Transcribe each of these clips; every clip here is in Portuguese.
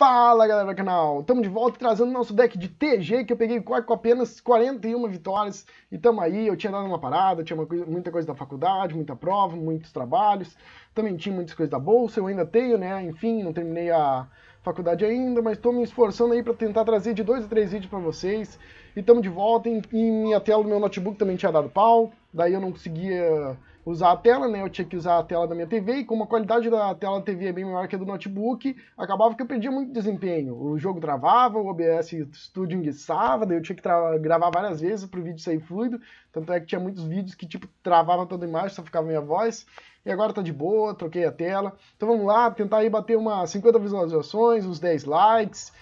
Fala galera do canal, estamos de volta trazendo nosso deck de TG que eu peguei com apenas 41 vitórias e tamo aí, eu tinha dado uma parada, tinha uma coisa, muita coisa da faculdade, muita prova, muitos trabalhos, também tinha muitas coisas da bolsa, eu ainda tenho, né, enfim, não terminei a faculdade ainda, mas estou me esforçando aí para tentar trazer de dois a três vídeos para vocês e tamo de volta e, e minha tela do meu notebook também tinha dado pau, daí eu não conseguia usar a tela, né? Eu tinha que usar a tela da minha TV e como a qualidade da tela da TV é bem maior que a do notebook, acabava que eu perdia muito desempenho. O jogo travava, o OBS Studio enguiçava, daí eu tinha que gravar várias vezes para o vídeo sair fluido. Tanto é que tinha muitos vídeos que tipo travava toda a imagem, só ficava minha voz. E agora tá de boa, troquei a tela. Então vamos lá, tentar aí bater umas 50 visualizações, uns 10 likes.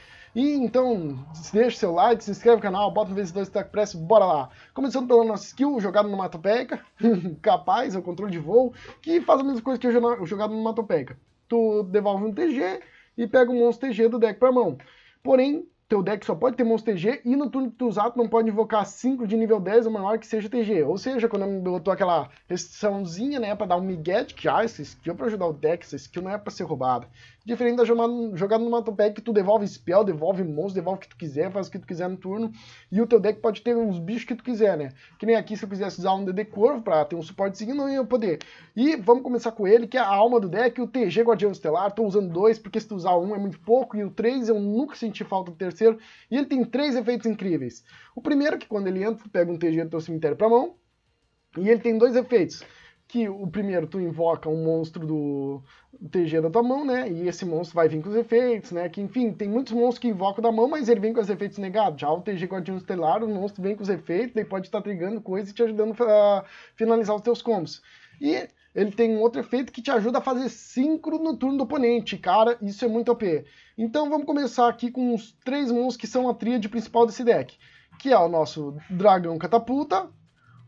E então, deixa seu like, se inscreve no canal, bota no vencedor Stack tá, Press, bora lá. Começando pela nossa skill, jogada no Matopeca, capaz, é o controle de voo, que faz a mesma coisa que o jogado no Matopeca. Tu devolve um TG e pega o um monstro TG do deck pra mão. Porém, teu deck só pode ter monstro TG e no turno que tu usar tu não pode invocar 5 de nível 10 ou menor que seja TG. Ou seja, quando eu botou aquela restriçãozinha, né, pra dar um migué de que, ah, essa skill é pra ajudar o deck, essa skill não é pra ser roubada. Diferente da jogada mato top que tu devolve spell, devolve monstro, devolve o que tu quiser, faz o que tu quiser no turno e o teu deck pode ter uns bichos que tu quiser, né. Que nem aqui se eu quisesse usar um DD Corvo pra ter um suportezinho, não ia poder. E vamos começar com ele, que é a alma do deck, o TG Guardião Estelar, tô usando dois, porque se tu usar um é muito pouco e o três eu nunca senti falta do terceiro terceiro. E ele tem três efeitos incríveis. O primeiro, é que quando ele entra, tu pega um TG do teu cemitério pra mão. E ele tem dois efeitos. Que o primeiro, tu invoca um monstro do TG da tua mão, né? E esse monstro vai vir com os efeitos, né? Que enfim, tem muitos monstros que invocam da mão, mas ele vem com os efeitos negados. Já o TG Guardião Estelar, o monstro vem com os efeitos, daí pode estar trigando coisa e te ajudando a finalizar os teus combos. E ele tem um outro efeito que te ajuda a fazer sincro no turno do oponente. Cara, isso é muito OP. Então vamos começar aqui com os três mons que são a tríade principal desse deck. Que é o nosso Dragão Catapulta,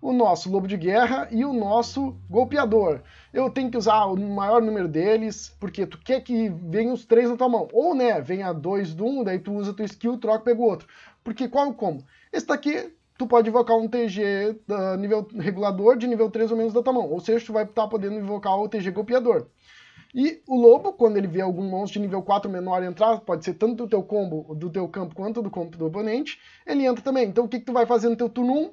o nosso Lobo de Guerra e o nosso Golpeador. Eu tenho que usar o maior número deles, porque tu quer que venham os três na tua mão. Ou, né, venha dois do um, daí tu usa tua skill, troca e pega o outro. Porque qual é o como? Esse daqui tu pode invocar um TG uh, ah, nível regulador de nível 3 ou menos da tua mão. Ou seja, tu vai estar tá podendo invocar o TG copiador. E o lobo, quando ele vê algum monstro de nível 4 menor entrar, pode ser tanto do teu combo, do teu campo, quanto do combo do oponente, ele entra também. Então o que, que tu vai fazer no teu turno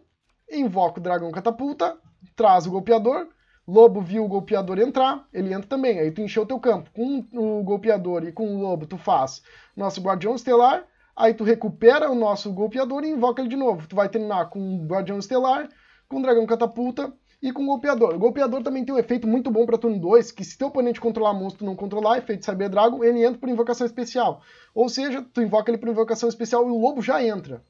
1? Invoca o dragão catapulta, traz o golpeador, lobo viu o golpeador entrar, ele entra também. Aí tu encheu o teu campo. Com o golpeador e com o lobo tu faz nosso guardião estelar, Aí tu recupera o nosso golpeador e invoca ele de novo. Tu vai terminar com um Guardião Estelar, com um Dragão Catapulta e com o Golpeador. O Golpeador também tem um efeito muito bom para turno 2, que se teu oponente controlar monstro não controlar, efeito Cyber Dragon, ele entra por invocação especial. Ou seja, tu invoca ele por invocação especial e o Lobo já entra.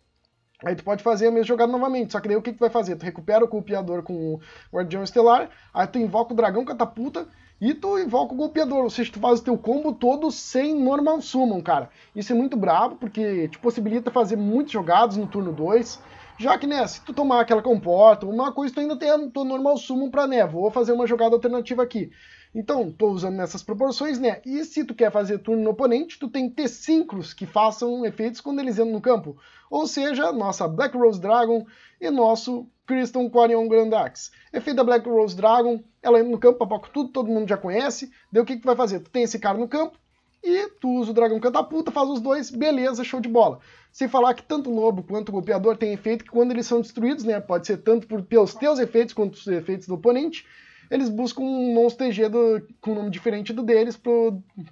Aí tu pode fazer a mesma jogada novamente, só que daí o que, que tu vai fazer? Tu recupera o golpeador com o Guardião Estelar, aí tu invoca o Dragão Catapulta e tu invoca o golpeador, ou seja, tu faz o teu combo todo sem normal summon, cara. Isso é muito brabo, porque te possibilita fazer muitos jogados no turno 2. Já que, né, se tu tomar aquela comporta, uma coisa tu ainda tem a normal summon pra, né, vou fazer uma jogada alternativa aqui. Então, estou usando nessas proporções, né? E se tu quer fazer turno no oponente, tu tem T5 que façam efeitos quando eles entram no campo. Ou seja, nossa Black Rose Dragon e nosso Crystal Quarion Grandax. Efeito é da Black Rose Dragon, ela entra no campo, papoca tudo, todo mundo já conhece. Daí o que, que tu vai fazer? Tu tem esse cara no campo, e tu usa o dragão catapulta, faz os dois, beleza, show de bola. Sem falar que tanto o lobo quanto o golpeador tem efeito que quando eles são destruídos, né, pode ser tanto por, pelos teus efeitos quanto os efeitos do oponente, eles buscam um monstro TG do, com nome diferente do deles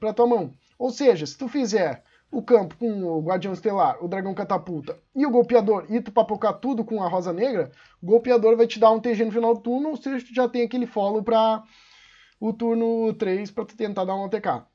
para tua mão. Ou seja, se tu fizer o campo com o Guardião Estelar, o Dragão Catapulta e o Golpeador, e tu papocar tudo com a Rosa Negra, o Golpeador vai te dar um TG no final do turno, ou seja, tu já tem aquele follow para o turno 3 para tu tentar dar um ATK.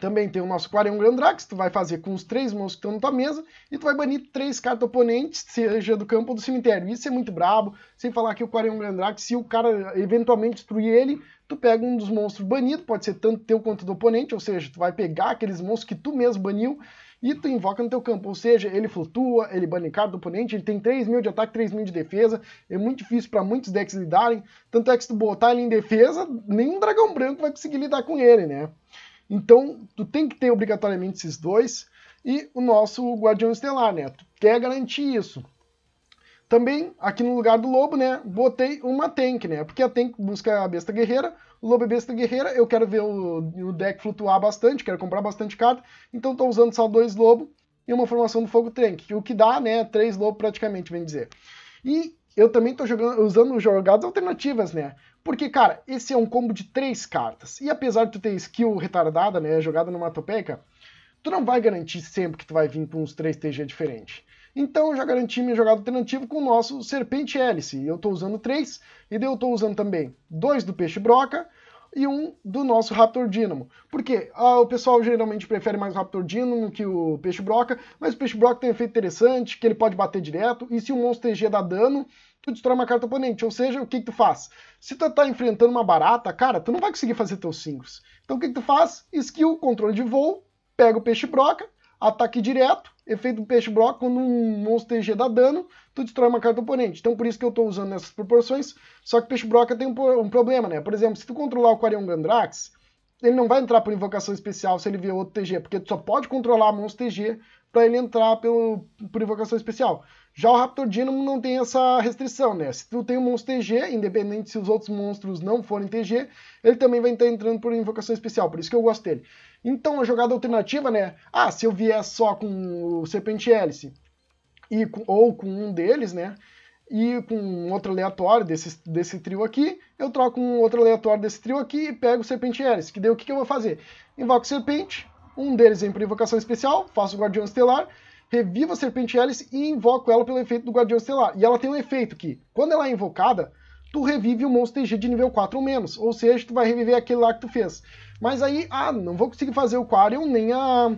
Também tem o nosso Clareon Grandrax, tu vai fazer com os três monstros que estão na tua mesa, e tu vai banir três cartas oponentes, seja do campo ou do cemitério. Isso é muito brabo, sem falar que o Clareon Grandrax, se o cara eventualmente destruir ele, tu pega um dos monstros banidos, pode ser tanto teu quanto do oponente, ou seja, tu vai pegar aqueles monstros que tu mesmo baniu, e tu invoca no teu campo, ou seja, ele flutua, ele bane carta do oponente, ele tem 3 mil de ataque, 3 mil de defesa, é muito difícil para muitos decks lidarem, tanto é que se tu botar ele em defesa, nenhum dragão branco vai conseguir lidar com ele, né? Então, tu tem que ter obrigatoriamente esses dois e o nosso Guardião Estelar, né? Tu quer garantir isso. Também, aqui no lugar do lobo, né, botei uma tank, né, porque a tank busca a besta guerreira, o lobo é besta guerreira, eu quero ver o, o deck flutuar bastante, quero comprar bastante carta, então estou usando só dois lobo e uma formação do fogo tank, o que dá, né, três lobos praticamente, vem dizer. E eu também estou usando jogadas alternativas, né, porque, cara, esse é um combo de três cartas. E apesar de tu ter skill retardada, né, jogada numa topeca, tu não vai garantir sempre que tu vai vir com uns três TG diferentes. Então eu já garanti minha jogada alternativa com o nosso Serpente Hélice. Eu estou usando três, e daí eu estou usando também dois do Peixe Broca, e um do nosso Raptor Dynamo. Porque ah, o pessoal geralmente prefere mais o Raptor Dynamo que o Peixe Broca, mas o Peixe Broca tem um efeito interessante, que ele pode bater direto, e se o monstro TG dá dano, tu destrói uma carta oponente. Ou seja, o que, que tu faz? Se tu tá enfrentando uma barata, cara, tu não vai conseguir fazer teus singles. Então o que, que tu faz? Skill, controle de voo, pega o peixe broca, ataque direto, efeito do peixe broca, quando um monstro TG dá dano, tu destrói uma carta oponente. Então por isso que eu tô usando essas proporções. Só que peixe broca tem um, problema, né? Por exemplo, se tu controlar o Quarion Gandrax, ele não vai entrar por invocação especial se ele vier outro TG, porque tu só pode controlar monstro TG para ele entrar pelo, por invocação especial. Já o Raptor Dynamo não tem essa restrição, né? Se tu tem um monstro TG, independente se os outros monstros não forem TG, ele também vai estar entrando por invocação especial, por isso que eu gosto dele. Então a jogada alternativa, né? Ah, se eu vier só com o Serpente Hélice e, com, ou com um deles, né? E com outro aleatório desse, desse trio aqui, eu troco um outro aleatório desse trio aqui e pego o Serpente Hélice. Que daí o que, que eu vou fazer? Invoco o Serpente, um deles vem é para Invocação Especial, faço o Guardião Estelar, revivo a Serpente Hélice e invoco ela pelo efeito do Guardião Estelar. E ela tem um efeito que, quando ela é invocada, tu revive o monstro TG de nível 4 ou menos, ou seja, tu vai reviver aquele lá que tu fez. Mas aí, ah, não vou conseguir fazer o Quarion nem a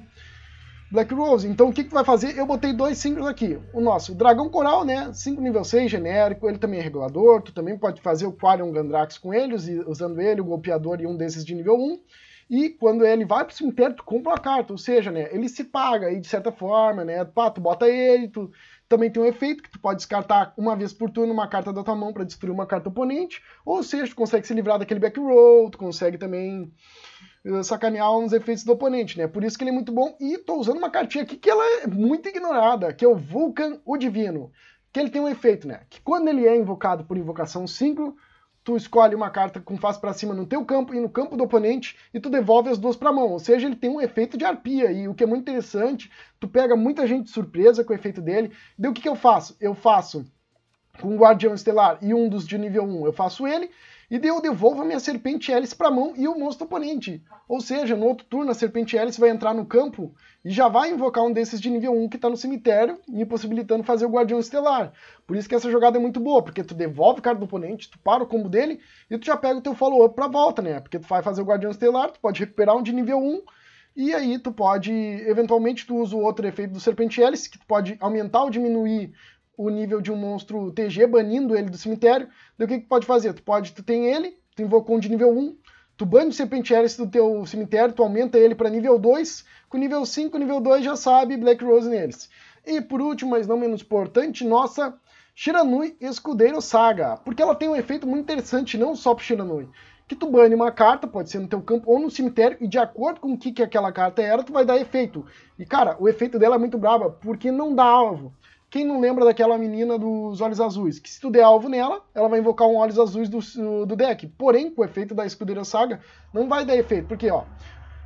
Black Rose. Então o que, que vai fazer? Eu botei dois símbolos aqui. O nosso Dragão Coral, né? 5 nível 6, genérico, ele também é regulador, tu também pode fazer o Quarion Gandrax com ele, usando ele, o Golpeador e um desses de nível 1. E quando ele vai pro cemitério, tu compra uma carta, ou seja, né, ele se paga aí de certa forma, né? Pá, tu bota ele, tu também tem um efeito que tu pode descartar uma vez por turno uma carta da tua mão para destruir uma carta oponente, ou seja, tu consegue se livrar daquele back row, tu consegue também eh, sacanear uns efeitos do oponente, né? Por isso que ele é muito bom. E tô usando uma cartinha aqui que ela é muito ignorada, que é o Vulcan o Divino. Que ele tem um efeito, né? Que quando ele é invocado por invocação 5, tu escolhe uma carta com face para cima no teu campo e no campo do oponente e tu devolve as duas para mão, ou seja, ele tem um efeito de arpia e o que é muito interessante, tu pega muita gente de surpresa com o efeito dele. Daí o que, que eu faço? Eu faço com o Guardião Estelar e um dos de nível 1, eu faço ele, e daí eu devolvo a minha serpente hélice para a mão e o monstro oponente. Ou seja, no outro turno a serpente hélice vai entrar no campo e já vai invocar um desses de nível 1 que está no cemitério, me possibilitando fazer o Guardião Estelar. Por isso que essa jogada é muito boa, porque tu devolve o cara do oponente, tu para o combo dele e tu já pega o teu follow-up para volta, né? Porque tu vai fazer o Guardião Estelar, tu pode recuperar um de nível 1 e aí tu pode, eventualmente tu usa o outro efeito do Serpente Hélice, que tu pode aumentar ou diminuir o nível de um monstro TG, banindo ele do cemitério. Daí o que, que pode fazer? Tu pode, tu tem ele, tu invocou um de nível 1, tu bane o Serpente Hélice do teu cemitério, tu aumenta ele para nível 2, com nível 5, nível 2 já sabe Black Rose neles. E por último, mas não menos importante, nossa Shiranui Escudeiro Saga, porque ela tem um efeito muito interessante não só pro Shiranui, que tu bane uma carta, pode ser no teu campo ou no cemitério, e de acordo com o que, que aquela carta era, tu vai dar efeito. E cara, o efeito dela é muito braba, porque não dá alvo. Quem não lembra daquela menina dos olhos azuis? Que se tu der alvo nela, ela vai invocar um olhos azuis do, do deck. Porém, com o efeito da escudeira saga, não vai dar efeito. Porque, ó,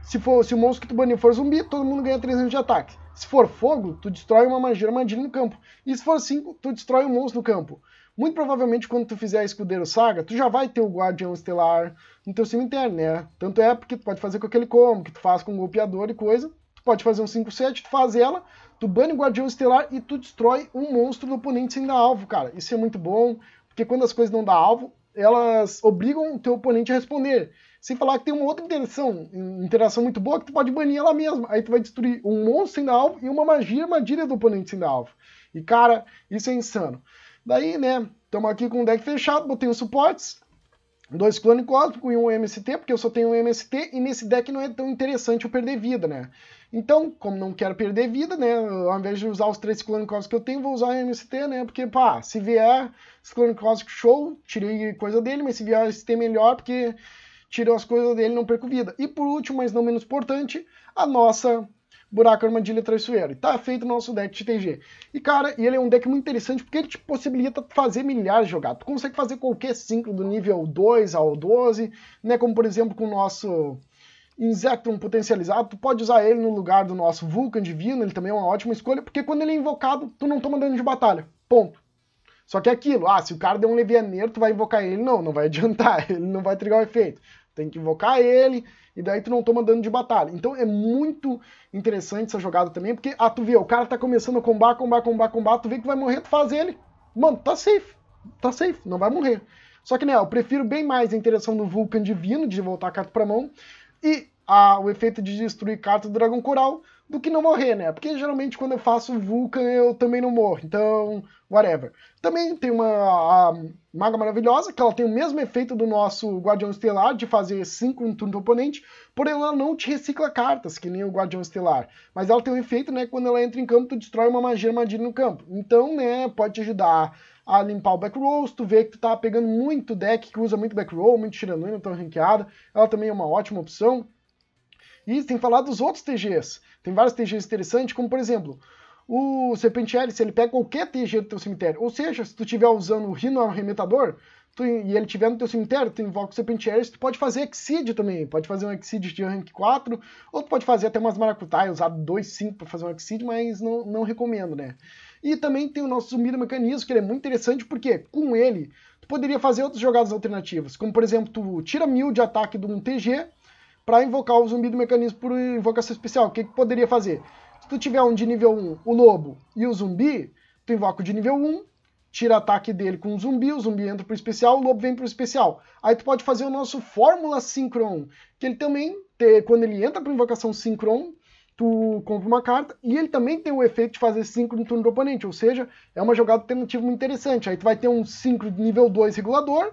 se, for, se o monstro que tu baniu for zumbi, todo mundo ganha 300 de ataque. Se for fogo, tu destrói uma magia armadilha no campo. E se for 5, tu destrói um monstro no campo. Muito provavelmente, quando tu fizer a escudeira Saga, tu já vai ter o Guardião Estelar no teu cemitério, né? Tanto é porque tu pode fazer com aquele combo, que tu faz com o golpeador e coisa pode fazer um 5-7, tu faz ela, tu bane o Guardião Estelar e tu destrói um monstro do oponente sem dar alvo, cara. Isso é muito bom, porque quando as coisas não dão alvo, elas obrigam o teu oponente a responder. Sem falar que tem uma outra interação, interação muito boa, que tu pode banir ela mesma. Aí tu vai destruir um monstro sem dar alvo e uma magia armadilha do oponente sem dar alvo. E cara, isso é insano. Daí, né, estamos aqui com o deck fechado, botei os suportes, dois clone cósmicos e um MST, porque eu só tenho um MST, e nesse deck não é tão interessante eu perder vida, né? Então, como não quero perder vida, né? Ao invés de usar os três ciclone que eu tenho, vou usar o MST, né? Porque, pá, se vier ciclone show, tirei coisa dele, mas se vier MST melhor, porque tirou as coisas dele, não perco vida. E por último, mas não menos importante, a nossa Buraco Armadilha traiçoeira. E tá feito o nosso deck de TG. E, cara, ele é um deck muito interessante porque ele te possibilita fazer milhares de jogadas. Tu consegue fazer qualquer 5 do nível 2 ao 12, né? Como, por exemplo, com o nosso Insectum potencializado, tu pode usar ele no lugar do nosso Vulcan Divino, ele também é uma ótima escolha, porque quando ele é invocado, tu não toma dano de batalha. Ponto. Só que é aquilo, ah, se o cara der um levianeiro, tu vai invocar ele, não, não vai adiantar, ele não vai trigar o efeito. Tem que invocar ele, e daí tu não toma dano de batalha. Então é muito interessante essa jogada também, porque, ah, tu vê, o cara tá começando a combar, combar, combar, combar, tu vê que vai morrer, tu faz ele. Mano, tá safe, tá safe, não vai morrer. Só que, né, eu prefiro bem mais a interação do Vulcan Divino, de voltar a carta pra mão, e a, o efeito de destruir carta do Dragão Coral do que não morrer, né? Porque geralmente quando eu faço Vulcan eu também não morro, então, whatever. Também tem uma a, Maga Maravilhosa, que ela tem o mesmo efeito do nosso Guardião Estelar, de fazer 5 em turno do oponente, porém ela não te recicla cartas, que nem o Guardião Estelar. Mas ela tem um efeito, né? Quando ela entra em campo, tu destrói uma magia armadilha no campo. Então, né, pode te ajudar a limpar o back se tu vê que tu tá pegando muito deck que usa muito back row, muito Shiranui na tua ranqueada, ela também é uma ótima opção. E tem que falar dos outros TGs. Tem vários TGs interessantes, como por exemplo, o Serpentiel, se ele pega qualquer TG do teu cemitério, ou seja, se tu estiver usando o Rino Arremetador, tu, e ele tiver no teu cemitério, tu invoca o Serpentiel, tu pode fazer Exceed também, pode fazer um Exceed de rank 4, ou tu pode fazer até umas Maracutai, usar 2, 5 para fazer um Exceed, mas não, não recomendo, né? E também tem o nosso do mecanismo, que ele é muito interessante, porque com ele tu poderia fazer outras jogadas alternativas, como por exemplo, tu tira mil de ataque de um TG para invocar o zumbi do mecanismo por invocação especial. O que, que poderia fazer? Se tu tiver um de nível 1, o lobo e o zumbi, tu invoca o de nível 1, tira ataque dele com o zumbi, o zumbi entra pro especial, o lobo vem pro especial. Aí tu pode fazer o nosso Fórmula Synchron, que ele também, te, quando ele entra pra invocação Synchron, tu compra uma carta e ele também tem o efeito de fazer 5 no turno do oponente, ou seja, é uma jogada alternativa muito interessante. Aí tu vai ter um 5 de nível 2 regulador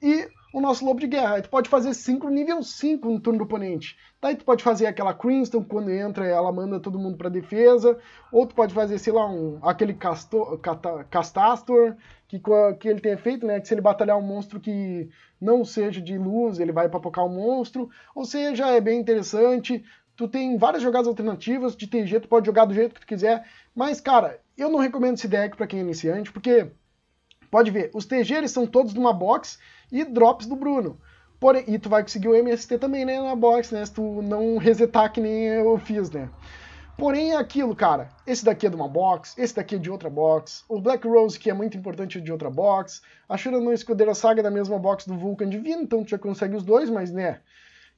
e o nosso lobo de guerra. Aí tu pode fazer 5 nível 5 no turno do oponente. Daí tu pode fazer aquela Crimson, quando entra ela manda todo mundo para defesa, ou tu pode fazer, sei lá, um, aquele castor, cata, Castastor, que, que ele tem efeito, né, que se ele batalhar um monstro que não seja de luz, ele vai para papocar o um monstro. Ou seja, é bem interessante, tu tem várias jogadas alternativas, de TG tu pode jogar do jeito que tu quiser, mas cara, eu não recomendo esse deck para quem é iniciante, porque pode ver, os TG eles são todos numa box e drops do Bruno. Porém, e tu vai conseguir o MST também, né, na box, né, se tu não resetar que nem eu fiz, né. Porém, é aquilo, cara. Esse daqui é de uma box, esse daqui é de outra box. O Black Rose, que é muito importante, é de outra box. A Shura não Escudeira Saga é da mesma box do Vulcan Divino, então tu já consegue os dois, mas, né,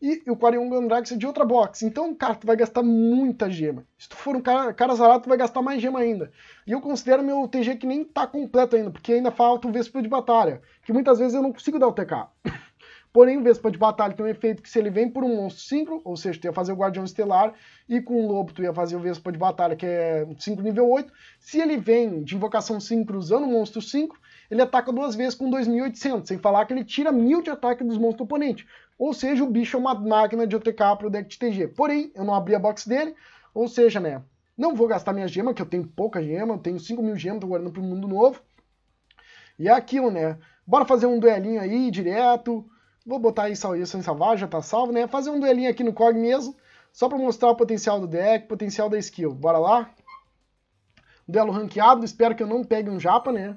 e o Quarion Andrax é de outra box. Então, cara, tu vai gastar muita gema. Se tu for um cara, cara zarado, tu vai gastar mais gema ainda. E eu considero meu TG que nem tá completo ainda, porque ainda falta o Vespa de Batalha, que muitas vezes eu não consigo dar o TK. Porém, o Vespa de Batalha tem um efeito que se ele vem por um monstro 5, ou seja, tu ia fazer o Guardião Estelar, e com o Lobo tu ia fazer o Vespa de Batalha, que é 5 nível 8. Se ele vem de Invocação 5 usando o monstro 5, ele ataca duas vezes com 2.800, sem falar que ele tira 1.000 de ataque dos monstros do oponente. Ou seja, o bicho é uma máquina de OTK para o deck de TG. Porém, eu não abri a box dele, ou seja, né? Não vou gastar minha gema, que eu tenho pouca gema, eu tenho 5 mil gemas, tô guardando para o mundo novo. E é aquilo, né? Bora fazer um duelinho aí direto. Vou botar aí Saudação salvar, já tá salvo, né? Fazer um duelinho aqui no COG mesmo, só para mostrar o potencial do deck, potencial da skill. Bora lá? Duelo ranqueado, espero que eu não pegue um japa, né?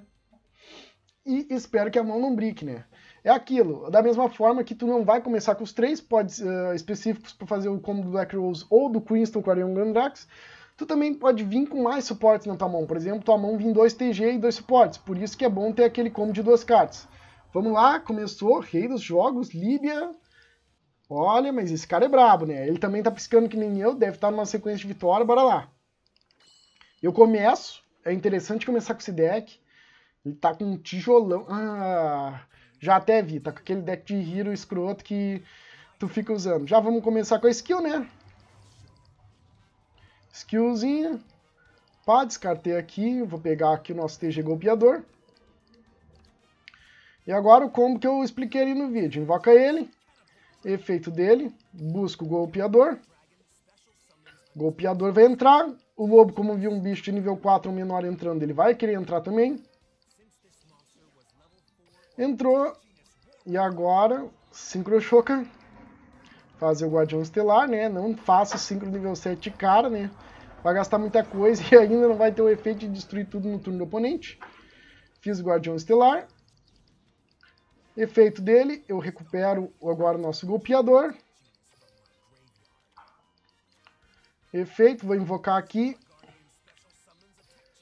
E espero que a mão não brique, né? É aquilo, da mesma forma que tu não vai começar com os três pods uh, específicos para fazer o combo do Black Rose ou do Queenstown com o Arion Grandrax, tu também pode vir com mais suportes na tua mão. Por exemplo, tua mão vem dois TG e dois suportes, por isso que é bom ter aquele combo de duas cartas. Vamos lá, começou, rei dos jogos, Líbia. Olha, mas esse cara é brabo, né? Ele também tá piscando que nem eu, deve estar tá numa sequência de vitória, bora lá. Eu começo, é interessante começar com esse deck. Ele tá com um tijolão. Ah, já até vi tá com aquele deck de hero escroto que tu fica usando. Já vamos começar com a skill, né? Skillzinha. Pá, descartei aqui. Vou pegar aqui o nosso TG Golpeador. E agora o combo que eu expliquei ali no vídeo. Invoca ele. Efeito dele. Busca o Golpeador. O golpeador vai entrar. O lobo, como viu um bicho de nível 4 ou menor entrando, ele vai querer entrar também. Entrou. E agora, Sincro Shokan. Fazer o Guardião Estelar, né? Não faça Sincro nível 7 de cara, né? Vai gastar muita coisa e ainda não vai ter o efeito de destruir tudo no turno do oponente. Fiz o Guardião Estelar. Efeito dele, eu recupero agora o nosso golpeador. Efeito, vou invocar aqui.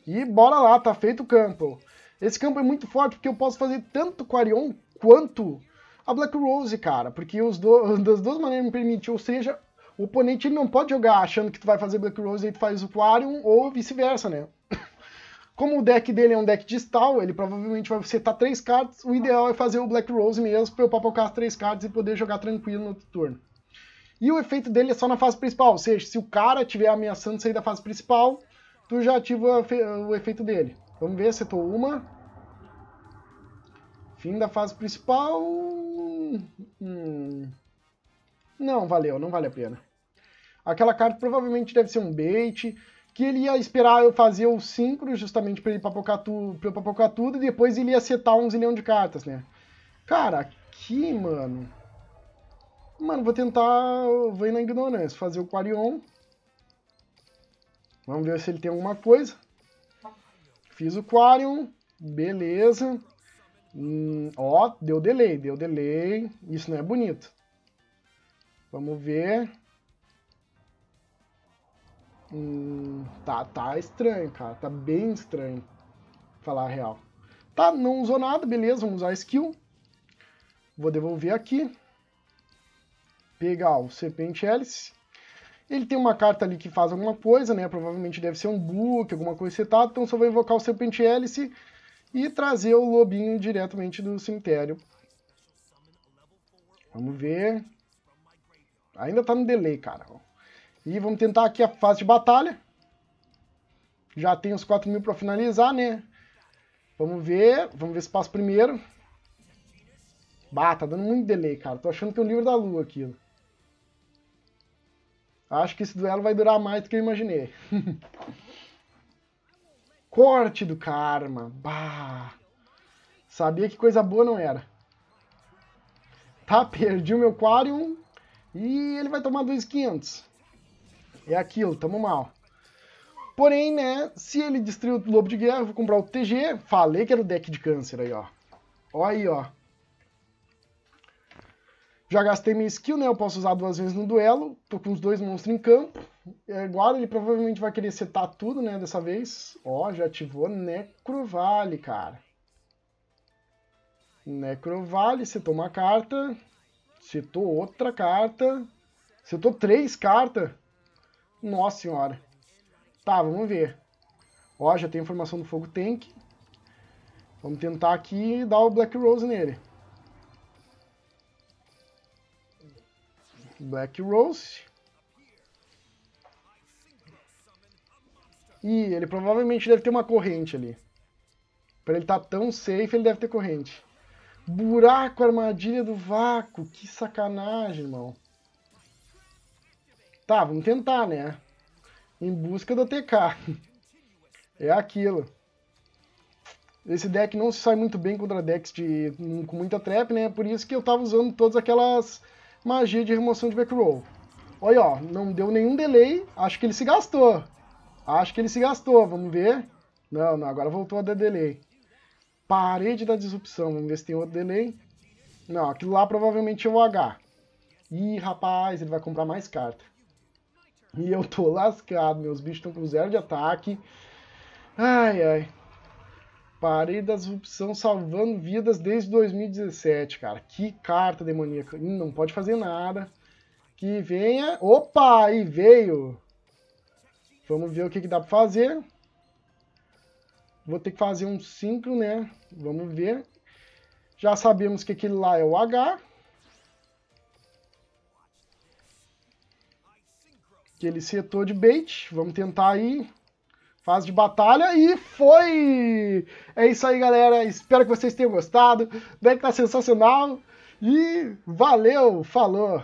E bora lá, tá feito o campo. Esse campo é muito forte porque eu posso fazer tanto com a Arion quanto a Black Rose, cara. Porque os do, das duas maneiras me permite. Ou seja, o oponente ele não pode jogar achando que tu vai fazer Black Rose e tu faz o Quarion, ou vice-versa, né? Como o deck dele é um deck distal, ele provavelmente vai setar três cartas. O ideal é fazer o Black Rose mesmo para eu papocar as três cartas e poder jogar tranquilo no outro turno. E o efeito dele é só na fase principal, ou seja, se o cara estiver ameaçando sair da fase principal, tu já ativa o efeito dele. Vamos ver, acertou uma. Fim da fase principal. Hum. Não, valeu, não vale a pena. Aquela carta provavelmente deve ser um bait, que ele ia esperar eu fazer o synchro justamente para ele papocar, tu, pra eu papocar tudo, e depois ele ia setar um zilhão de cartas, né? Cara, aqui, mano... Mano, vou tentar... Vou ir na ignorância, fazer o Quarion. Vamos ver se ele tem alguma coisa. Fiz o Quarion, beleza. Hum, ó, deu delay, deu delay. Isso não é bonito. Vamos ver. Hum, tá, tá estranho, cara. Tá bem estranho. Falar a real. Tá, não usou nada, beleza. Vamos usar a skill. Vou devolver aqui. Pegar o Serpente Hélice. Ele tem uma carta ali que faz alguma coisa, né? Provavelmente deve ser um book, alguma coisa setada, tá, então só vai invocar o Serpente Hélice e trazer o lobinho diretamente do cemitério. Vamos ver. Ainda tá no delay, cara. E vamos tentar aqui a fase de batalha. Já tem os 4 mil pra finalizar, né? Vamos ver. Vamos ver se passa primeiro. Bah, tá dando muito delay, cara. Tô achando que é o livro da lua aquilo. Acho que esse duelo vai durar mais do que eu imaginei. Corte do Karma. Bah. Sabia que coisa boa não era. Tá, perdi o meu Quarium. E ele vai tomar 2,500. É aquilo, tamo mal. Porém, né, se ele destruir o Lobo de Guerra, eu vou comprar o TG. Falei que era o deck de câncer aí, ó. Olha aí, ó. Já gastei minha skill, né? Eu posso usar duas vezes no duelo. Tô com os dois monstros em campo. É, agora ele provavelmente vai querer setar tudo, né? Dessa vez. Ó, já ativou Necrovale, cara. Necrovale, setou uma carta. Setou outra carta. Setou três cartas. Nossa senhora. Tá, vamos ver. Ó, já tem informação do fogo tank. Vamos tentar aqui dar o Black Rose nele. Black Rose. E ele provavelmente deve ter uma corrente ali. Para ele estar tá tão safe, ele deve ter corrente. Buraco, armadilha do vácuo. Que sacanagem, irmão. Tá, vamos tentar, né? Em busca da TK. É aquilo. Esse deck não se sai muito bem contra decks de, com muita trap, né? Por isso que eu tava usando todas aquelas magia de remoção de backroll. Olha, ó, não deu nenhum delay. Acho que ele se gastou. Acho que ele se gastou. Vamos ver. Não, não, agora voltou a dar delay. Parede da disrupção. Vamos ver se tem outro delay. Não, aquilo lá provavelmente é o H. Ih, rapaz, ele vai comprar mais carta. E eu tô lascado, meus bichos estão com zero de ataque. Ai, ai. Parei da disrupção salvando vidas desde 2017, cara. Que carta demoníaca. Hum, não pode fazer nada. Que venha. Opa, aí veio. Vamos ver o que, que dá pra fazer. Vou ter que fazer um síncro, né? Vamos ver. Já sabemos que aquele lá é o H. Aquele setor de bait. Vamos tentar aí fase de batalha e foi! É isso aí, galera. Espero que vocês tenham gostado. Deve estar sensacional. E valeu, falou!